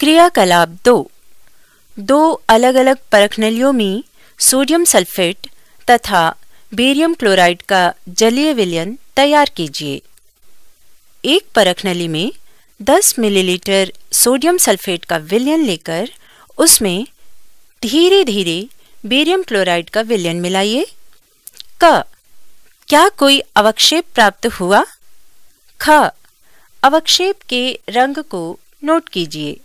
क्रियाकलाप दो दो अलग अलग परखनलियों में सोडियम सल्फेट तथा बेरियम क्लोराइड का जलीय विलयन तैयार कीजिए एक परखनली में 10 मिलीलीटर सोडियम सल्फेट का विलयन लेकर उसमें धीरे धीरे बेरियम क्लोराइड का विलयन मिलाइए क क्या कोई अवक्षेप प्राप्त हुआ ख अवक्षेप के रंग को नोट कीजिए